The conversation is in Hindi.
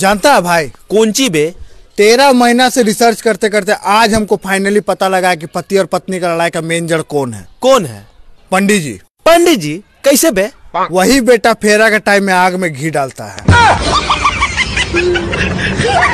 जानता है भाई कौन ची बे तेरह महीना से रिसर्च करते करते आज हमको फाइनली पता लगा कि पति और पत्नी का लड़ाई का मेन जड़ कौन है कौन है पंडित जी पंडित जी कैसे बे वही बेटा फेरा के टाइम में आग में घी डालता है